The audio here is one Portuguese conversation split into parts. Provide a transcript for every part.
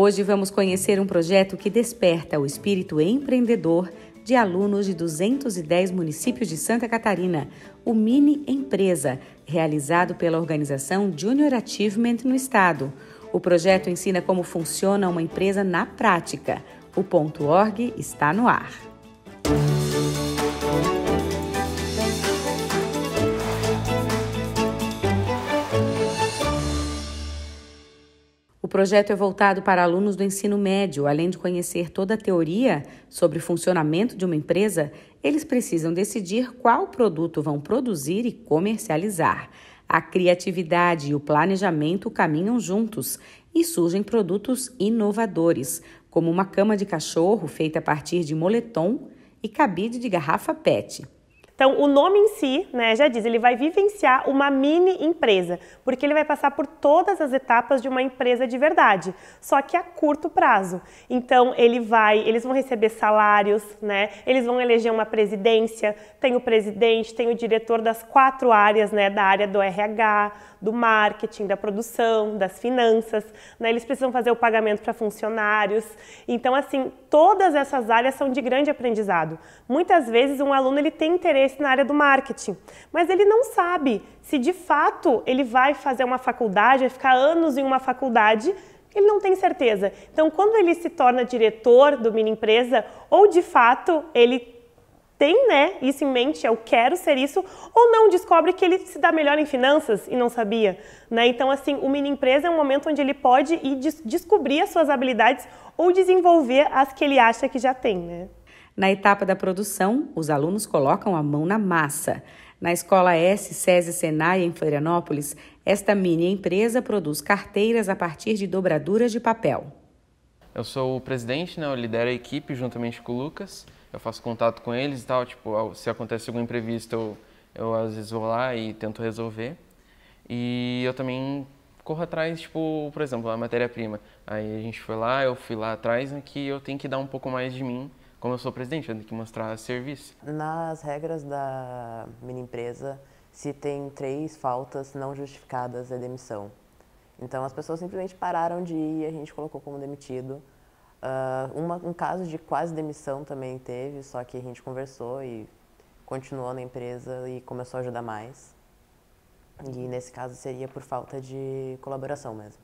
Hoje vamos conhecer um projeto que desperta o espírito empreendedor de alunos de 210 municípios de Santa Catarina, o Mini Empresa, realizado pela organização Junior Achievement no estado. O projeto ensina como funciona uma empresa na prática. O ponto .org está no ar. O projeto é voltado para alunos do ensino médio. Além de conhecer toda a teoria sobre o funcionamento de uma empresa, eles precisam decidir qual produto vão produzir e comercializar. A criatividade e o planejamento caminham juntos e surgem produtos inovadores, como uma cama de cachorro feita a partir de moletom e cabide de garrafa PET. Então, o nome em si, né, já diz, ele vai vivenciar uma mini empresa, porque ele vai passar por todas as etapas de uma empresa de verdade, só que a curto prazo. Então, ele vai, eles vão receber salários, né? Eles vão eleger uma presidência, tem o presidente, tem o diretor das quatro áreas, né, da área do RH, do marketing, da produção, das finanças, né? Eles precisam fazer o pagamento para funcionários. Então, assim, todas essas áreas são de grande aprendizado. Muitas vezes um aluno ele tem interesse interesse na área do marketing, mas ele não sabe se de fato ele vai fazer uma faculdade, vai ficar anos em uma faculdade ele não tem certeza. Então, quando ele se torna diretor do mini empresa, ou de fato ele tem né, isso em mente, eu quero ser isso, ou não descobre que ele se dá melhor em finanças e não sabia. Né? Então, assim, o mini empresa é um momento onde ele pode ir des descobrir as suas habilidades ou desenvolver as que ele acha que já tem. Né? Na etapa da produção, os alunos colocam a mão na massa. Na Escola S, SESI Senai, em Florianópolis, esta mini empresa produz carteiras a partir de dobraduras de papel. Eu sou o presidente, né? eu lidero a equipe juntamente com o Lucas. Eu faço contato com eles e tal, tipo, se acontece algum imprevisto, eu, eu às vezes vou lá e tento resolver. E eu também corro atrás, tipo, por exemplo, a matéria-prima. Aí a gente foi lá, eu fui lá atrás, né, que eu tenho que dar um pouco mais de mim como eu sou presidente, eu tenho que mostrar serviço. Nas regras da mini empresa, se tem três faltas não justificadas é demissão. Então as pessoas simplesmente pararam de ir, a gente colocou como demitido. Uh, uma, um caso de quase demissão também teve, só que a gente conversou e continuou na empresa e começou a ajudar mais. E nesse caso seria por falta de colaboração mesmo.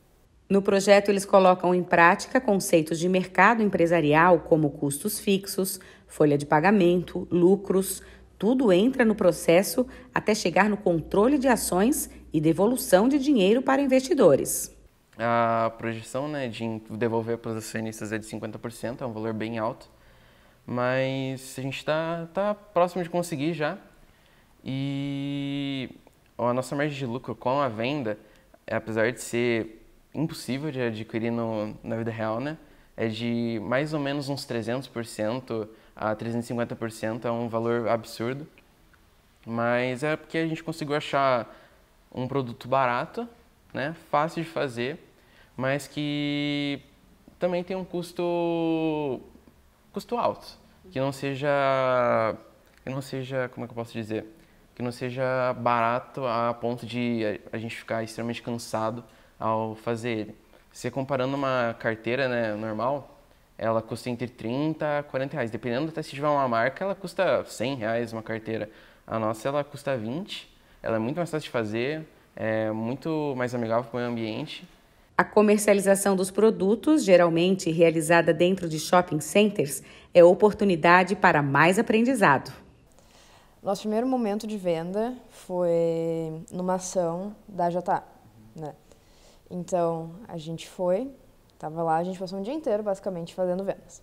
No projeto, eles colocam em prática conceitos de mercado empresarial, como custos fixos, folha de pagamento, lucros. Tudo entra no processo até chegar no controle de ações e devolução de dinheiro para investidores. A projeção né, de devolver para os acionistas é de 50%, é um valor bem alto, mas a gente está tá próximo de conseguir já. E a nossa margem de lucro com a venda, apesar de ser impossível de adquirir no, na vida real, né? É de mais ou menos uns 300% a 350%, é um valor absurdo. Mas é porque a gente conseguiu achar um produto barato, né? Fácil de fazer, mas que também tem um custo custo alto, que não seja que não seja, como é que eu posso dizer? Que não seja barato a ponto de a gente ficar extremamente cansado ao fazer ele. Você comparando uma carteira né, normal, ela custa entre 30 a 40 reais. Dependendo até se tiver uma marca, ela custa 100 reais uma carteira. A nossa, ela custa 20. Ela é muito mais fácil de fazer, é muito mais amigável para o meio ambiente. A comercialização dos produtos, geralmente realizada dentro de shopping centers, é oportunidade para mais aprendizado. Nosso primeiro momento de venda foi numa ação da JA, né? Então a gente foi, estava lá, a gente passou um dia inteiro basicamente fazendo vendas.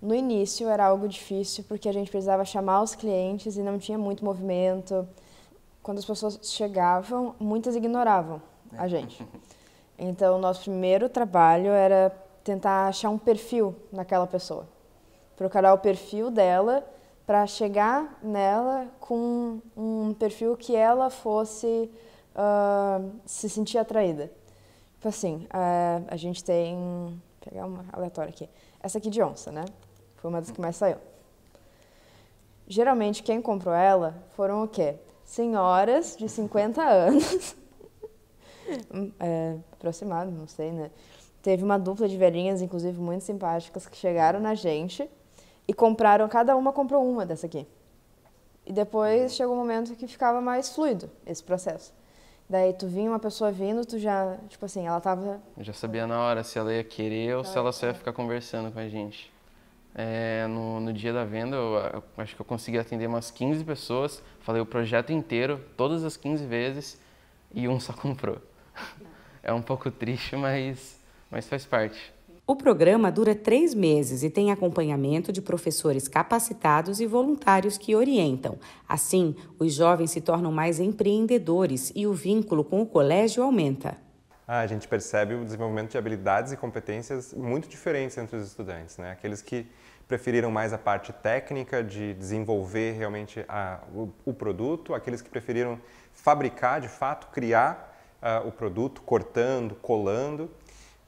No início era algo difícil porque a gente precisava chamar os clientes e não tinha muito movimento. Quando as pessoas chegavam, muitas ignoravam a gente. Então, nosso primeiro trabalho era tentar achar um perfil naquela pessoa. Procurar o perfil dela para chegar nela com um perfil que ela fosse uh, se sentir atraída. Então, assim, a, eh, a gente tem. Vou pegar uma aleatória aqui. Essa aqui de onça, né? Foi uma das que mais saiu. Geralmente, quem comprou ela foram o quê? Senhoras de 50 anos. Hum, é, aproximado, não sei, né? Teve uma dupla de velhinhas, inclusive muito simpáticas, que chegaram na gente e compraram, cada uma comprou uma dessa aqui. E depois chegou um momento que ficava mais fluido esse processo. Daí tu vinha uma pessoa vindo, tu já, tipo assim, ela tava. Eu já sabia na hora se ela ia querer ou se ela só ia ficar conversando com a gente. É, no, no, dia da venda, eu, eu, acho que eu consegui atender umas 15 pessoas, falei o projeto inteiro, todas as 15 vezes, e um só comprou. Tá. É um pouco triste, mas, mas faz parte. O programa dura três meses e tem acompanhamento de professores capacitados e voluntários que orientam. Assim, os jovens se tornam mais empreendedores e o vínculo com o colégio aumenta. Ah, a gente percebe o desenvolvimento de habilidades e competências muito diferentes entre os estudantes. Né? Aqueles que preferiram mais a parte técnica de desenvolver realmente a, o, o produto, aqueles que preferiram fabricar, de fato, criar Uh, o produto, cortando, colando,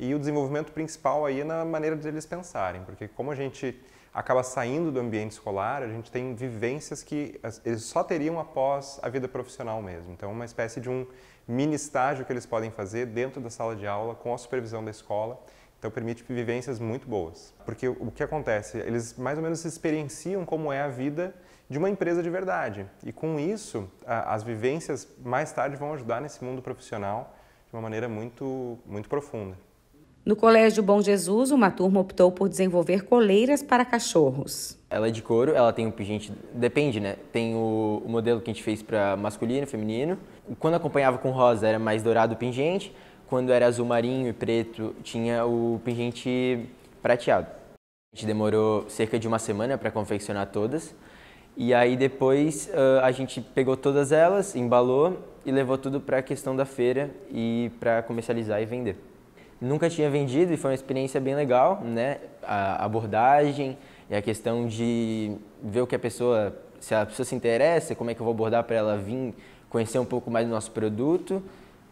e o desenvolvimento principal aí é na maneira deles pensarem, porque como a gente acaba saindo do ambiente escolar, a gente tem vivências que eles só teriam após a vida profissional mesmo. Então, é uma espécie de um mini estágio que eles podem fazer dentro da sala de aula com a supervisão da escola. Então, permite vivências muito boas. Porque o que acontece? Eles mais ou menos experienciam como é a vida de uma empresa de verdade. E com isso, as vivências mais tarde vão ajudar nesse mundo profissional de uma maneira muito, muito profunda. No Colégio Bom Jesus, uma turma optou por desenvolver coleiras para cachorros. Ela é de couro, ela tem o pingente, depende, né? Tem o, o modelo que a gente fez para masculino, feminino. Quando acompanhava com rosa era mais dourado o pingente, quando era azul marinho e preto tinha o pingente prateado. A gente demorou cerca de uma semana para confeccionar todas. E aí depois a gente pegou todas elas, embalou e levou tudo para a questão da feira e para comercializar e vender nunca tinha vendido e foi uma experiência bem legal, né? A abordagem e a questão de ver o que a pessoa, se a pessoa se interessa, como é que eu vou abordar para ela vir conhecer um pouco mais do nosso produto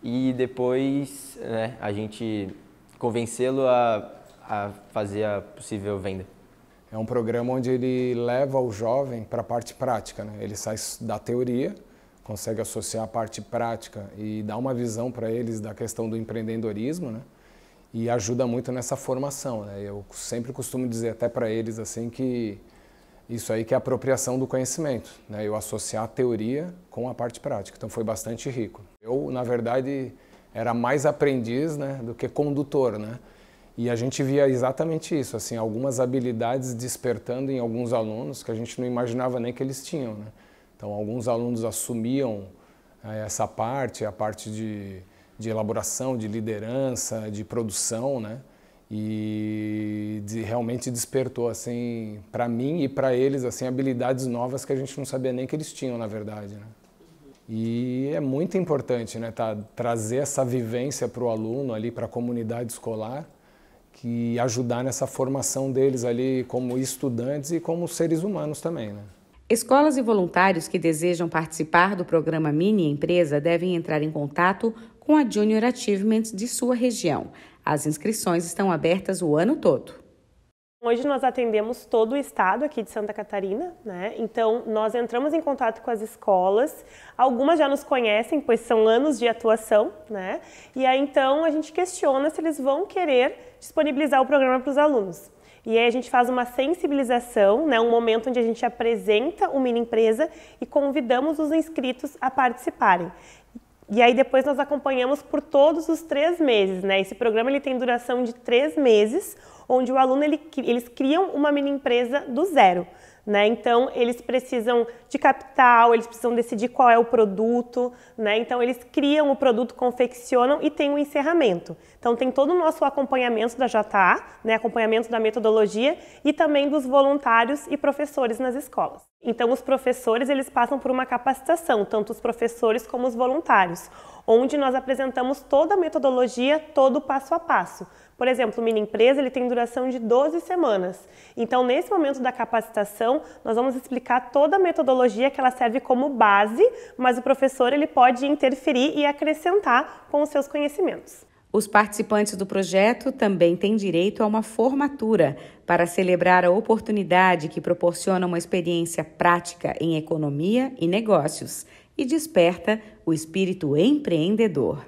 e depois né, a gente convencê-lo a, a fazer a possível venda. É um programa onde ele leva o jovem para a parte prática, né? Ele sai da teoria, consegue associar a parte prática e dá uma visão para eles da questão do empreendedorismo, né? e ajuda muito nessa formação. Né? Eu sempre costumo dizer até para eles assim que isso aí que é apropriação do conhecimento, né? eu associar a teoria com a parte prática, então foi bastante rico. Eu, na verdade, era mais aprendiz né, do que condutor, né? E a gente via exatamente isso, assim, algumas habilidades despertando em alguns alunos que a gente não imaginava nem que eles tinham, né? Então, alguns alunos assumiam eh, essa parte, a parte de de elaboração, de liderança, de produção, né? E de, realmente despertou assim para mim e para eles assim habilidades novas que a gente não sabia nem que eles tinham, na verdade, né? E é muito importante, né, tá, trazer essa vivência para o aluno ali, para a comunidade escolar, que ajudar nessa formação deles ali como estudantes e como seres humanos também, né? Escolas e voluntários que desejam participar do programa Mini Empresa devem entrar em contato com a Junior Achievement de sua região. As inscrições estão abertas o ano todo. Hoje nós atendemos todo o estado aqui de Santa Catarina, né? Então nós entramos em contato com as escolas, algumas já nos conhecem, pois são anos de atuação, né? E aí então a gente questiona se eles vão querer disponibilizar o programa para os alunos. E aí a gente faz uma sensibilização, né, um momento onde a gente apresenta o mini empresa e convidamos os inscritos a participarem. E aí depois nós acompanhamos por todos os três meses, né? Esse programa ele tem duração de três meses, onde o aluno ele, eles criam uma mini empresa do zero. Né? Então, eles precisam de capital, eles precisam decidir qual é o produto, né? Então, eles criam o produto, confeccionam e tem o um encerramento. Então, tem todo o nosso acompanhamento da JTA, né? acompanhamento da metodologia e também dos voluntários e professores nas escolas. Então, os professores, eles passam por uma capacitação, tanto os professores como os voluntários onde nós apresentamos toda a metodologia, todo o passo a passo. Por exemplo, o Mini Empresa ele tem duração de 12 semanas. Então, nesse momento da capacitação, nós vamos explicar toda a metodologia que ela serve como base, mas o professor ele pode interferir e acrescentar com os seus conhecimentos. Os participantes do projeto também têm direito a uma formatura para celebrar a oportunidade que proporciona uma experiência prática em economia e negócios e desperta o espírito empreendedor.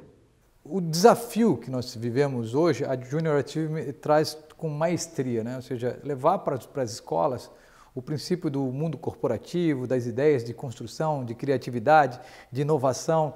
O desafio que nós vivemos hoje, a Junior Achievement traz com maestria, né? ou seja, levar para, para as escolas o princípio do mundo corporativo, das ideias de construção, de criatividade, de inovação.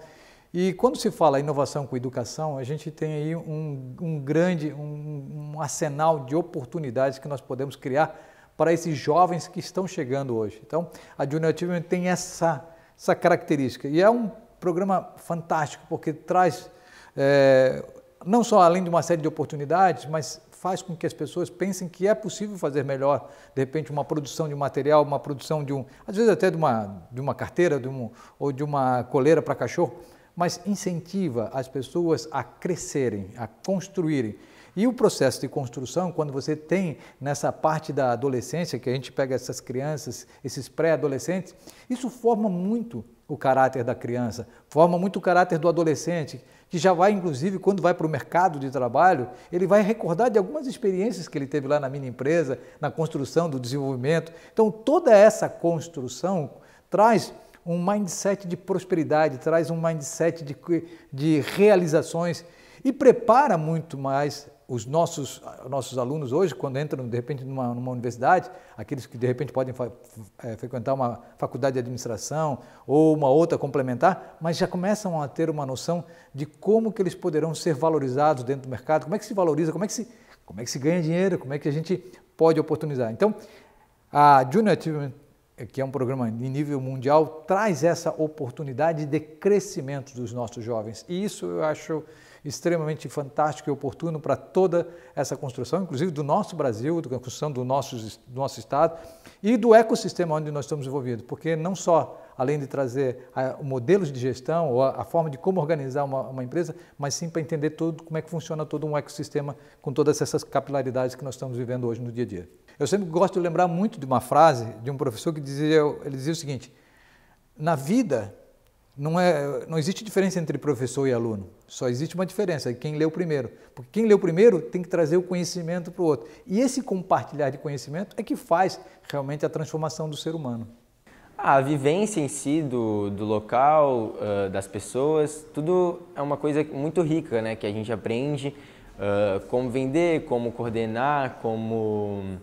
E quando se fala inovação com educação, a gente tem aí um, um grande, um, um arsenal de oportunidades que nós podemos criar para esses jovens que estão chegando hoje. Então, a Junior Achievement tem essa essa característica. E é um programa fantástico, porque traz, é, não só além de uma série de oportunidades, mas faz com que as pessoas pensem que é possível fazer melhor, de repente, uma produção de um material, uma produção de um, às vezes até de uma, de uma carteira de um, ou de uma coleira para cachorro, mas incentiva as pessoas a crescerem, a construírem. E o processo de construção, quando você tem nessa parte da adolescência, que a gente pega essas crianças, esses pré-adolescentes, isso forma muito o caráter da criança, forma muito o caráter do adolescente, que já vai, inclusive, quando vai para o mercado de trabalho, ele vai recordar de algumas experiências que ele teve lá na minha empresa, na construção, do desenvolvimento. Então, toda essa construção traz um mindset de prosperidade, traz um mindset de, de realizações e prepara muito mais os nossos, nossos alunos hoje, quando entram de repente numa, numa universidade, aqueles que de repente podem é, frequentar uma faculdade de administração ou uma outra complementar, mas já começam a ter uma noção de como que eles poderão ser valorizados dentro do mercado, como é que se valoriza, como é que se, como é que se ganha dinheiro, como é que a gente pode oportunizar. Então, a Junior Achievement, que é um programa de nível mundial, traz essa oportunidade de crescimento dos nossos jovens. E isso eu acho extremamente fantástico e oportuno para toda essa construção, inclusive do nosso Brasil, da construção do nosso, do nosso Estado e do ecossistema onde nós estamos envolvidos, porque não só além de trazer modelos de gestão ou a, forma de como organizar uma, uma empresa, mas sim para entender tudo como é que funciona todo um ecossistema com todas essas capilaridades que nós estamos vivendo hoje no dia a dia. Eu sempre gosto de lembrar muito de uma frase de um professor que dizia, ele dizia o seguinte, na vida não, é, não existe diferença entre professor e aluno, só existe uma diferença, é quem leu primeiro. Porque quem leu primeiro tem que trazer o conhecimento para o outro. E esse compartilhar de conhecimento é que faz realmente a transformação do ser humano. A vivência em si do, do local, uh, das pessoas, tudo é uma coisa muito rica, né? Que a gente aprende uh, como vender, como coordenar, como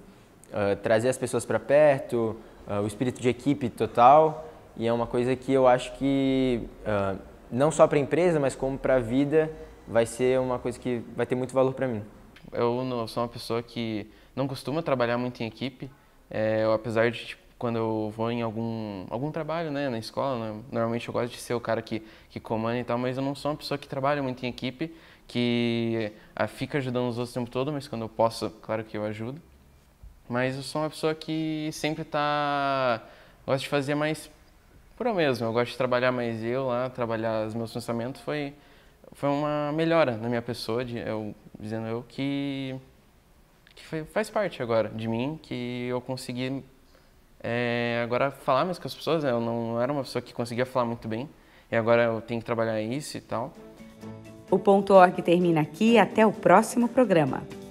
uh, trazer as pessoas para perto, o espírito de equipe total. E é uma coisa que eu acho que, uh, não só para a empresa, mas como para a vida, vai ser uma coisa que vai ter muito valor para mim. Eu não, sou uma pessoa que não costuma trabalhar muito em equipe, é, eu, apesar de tipo, quando eu vou em algum, algum trabalho, né, na escola, né, normalmente eu gosto de ser o cara que, que comanda e tal, mas eu não sou uma pessoa que trabalha muito em equipe, que ah, fica ajudando os outros o tempo todo, mas quando eu posso, claro que eu ajudo. Mas eu sou uma pessoa que sempre tá gosta de fazer mais por eu mesmo. Eu gosto de trabalhar mais eu lá, trabalhar os meus pensamentos foi foi uma melhora na minha pessoa, de, eu dizendo eu que que foi, faz parte agora de mim, que eu consegui é, agora falar mais com as pessoas. Né? Eu não era uma pessoa que conseguia falar muito bem e agora eu tenho que trabalhar isso e tal. O ponto org termina aqui. Até o próximo programa.